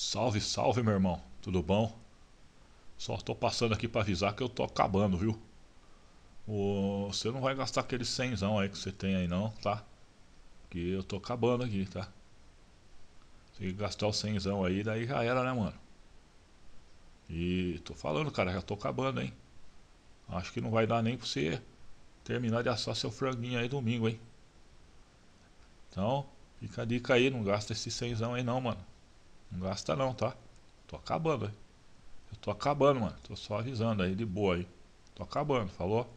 Salve, salve, meu irmão. Tudo bom? Só tô passando aqui para avisar que eu tô acabando, viu? Você não vai gastar aqueles cenzão aí que você tem aí não, tá? Que eu tô acabando aqui, tá? Tem que gastar o cenzão aí, daí já era, né, mano? E tô falando, cara, já tô acabando, hein? Acho que não vai dar nem pra você terminar de assar seu franguinho aí domingo, hein? Então, fica a dica aí, não gasta esse cenzão aí não, mano. Não gasta não, tá? Tô acabando, hein? Eu tô acabando, mano. Tô só avisando aí, de boa aí. Tô acabando, falou?